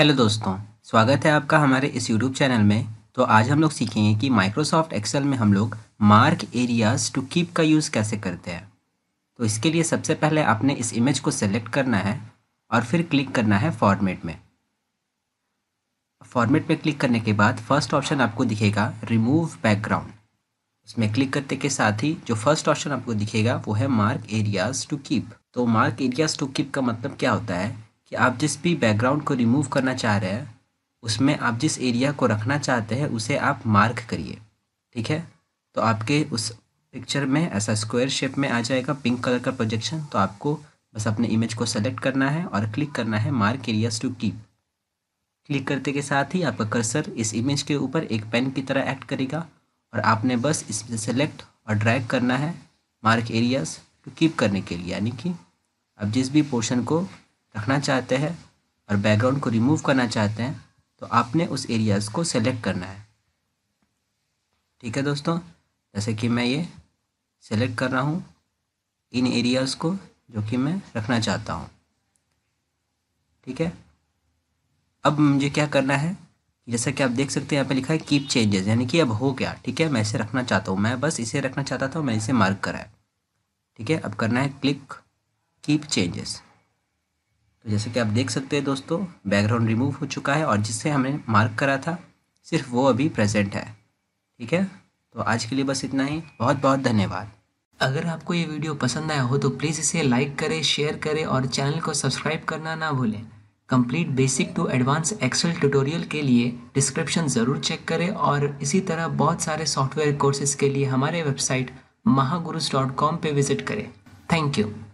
hello दोस्तों स्वागत है आपका हमारे इस यूट्यूब चैनल में तो आज हम लोग सीखेंगे कि माइक्रोसॉफ्ट एक्सेल में हम लोग मार्क एरियाज टू कीप का यूज़ कैसे करते हैं तो इसके लिए सबसे पहले आपने इस इमेज को सेलेक्ट करना है और फिर क्लिक करना है फॉर्मेट में फॉर्मेट में क्लिक करने के बाद फर्स्ट ऑप्शन आपको दिखेगा रिमूव बैकग्राउंड उसमें क्लिक करते के साथ ही जो फर्स्ट ऑप्शन आपको दिखेगा वो है मार्क एरियाज टू कीप तो मार्क एरियाज टू कीप का मतलब क्या होता है कि आप जिस भी बैकग्राउंड को रिमूव करना चाह रहे हैं उसमें आप जिस एरिया को रखना चाहते हैं उसे आप मार्क करिए ठीक है तो आपके उस पिक्चर में ऐसा स्क्वायर शेप में आ जाएगा पिंक कलर का प्रोजेक्शन तो आपको बस अपने इमेज को सेलेक्ट करना है और क्लिक करना है mark areas to keep click करते के साथ ही आपका कर्सर इस इमेज के ऊपर एक पेन की तरह एक्ट करेगा और आपने बस इसमें सेलेक्ट और ड्रैग करना है मार्क एरियाज टू कीप करने के लिए यानी कि आप जिस भी पोर्शन को रखना चाहते हैं और बैकग्राउंड को रिमूव करना चाहते हैं तो आपने उस एरियाज़ को सेलेक्ट करना है ठीक है दोस्तों जैसे कि मैं ये सेलेक्ट कर रहा हूँ इन एरियाज़ को जो कि मैं रखना चाहता हूँ ठीक है अब मुझे क्या करना है जैसा कि आप देख सकते हैं यहाँ पे लिखा है कीप चेंजेस यानी कि अब हो गया ठीक है मैं इसे रखना चाहता हूँ मैं बस इसे रखना चाहता था मैं इसे मार्क कराया ठीक है अब करना है क्लिक कीप चेंजेस तो जैसे कि आप देख सकते हैं दोस्तों बैकग्राउंड रिमूव हो चुका है और जिससे हमने मार्क करा था सिर्फ वो अभी प्रेजेंट है ठीक है तो आज के लिए बस इतना ही बहुत बहुत धन्यवाद अगर आपको ये वीडियो पसंद आया हो तो प्लीज़ इसे लाइक करें शेयर करें और चैनल को सब्सक्राइब करना ना भूलें complete basic to advance Excel tutorial के लिए डिस्क्रिप्शन ज़रूर चेक करें और इसी तरह बहुत सारे सॉफ्टवेयर कोर्सेज के लिए हमारे वेबसाइट महागुरुज डॉट कॉम पर विज़िट करें थैंक यू